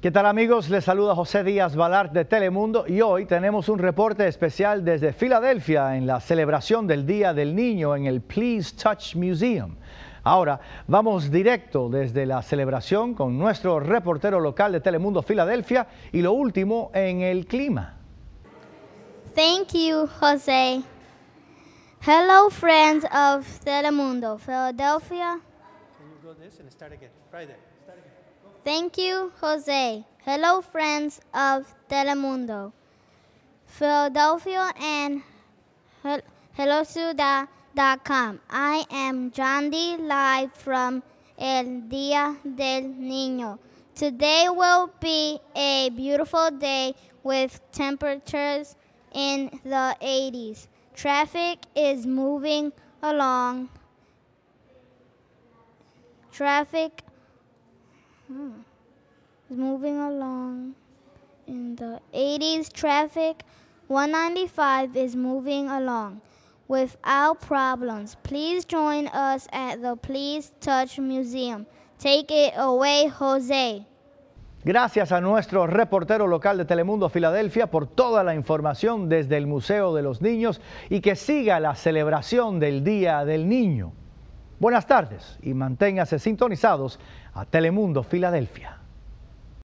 ¿Qué tal amigos? Les saluda José Díaz Balart de Telemundo y hoy tenemos un reporte especial desde Filadelfia en la celebración del Día del Niño en el Please Touch Museum. Ahora vamos directo desde la celebración con nuestro reportero local de Telemundo Filadelfia y lo último en el clima. Thank you, José. Hello friends of Telemundo, Philadelphia. Can you go this and start again? Thank you, Jose. Hello, friends of Telemundo. Philadelphia and HelloSuda.com. I am John D. Live from El Dia del Niño. Today will be a beautiful day with temperatures in the 80s. Traffic is moving along. Traffic Hmm. moving along in the 80s traffic. 195 is moving along without problems. Please join us at the Please Touch Museum. Take it away, Jose. Gracias a nuestro reportero local de Telemundo Filadelfia por toda la información desde el Museo de los Niños y que siga la celebración del Día del Niño. Buenas tardes y manténgase sintonizados a Telemundo Filadelfia.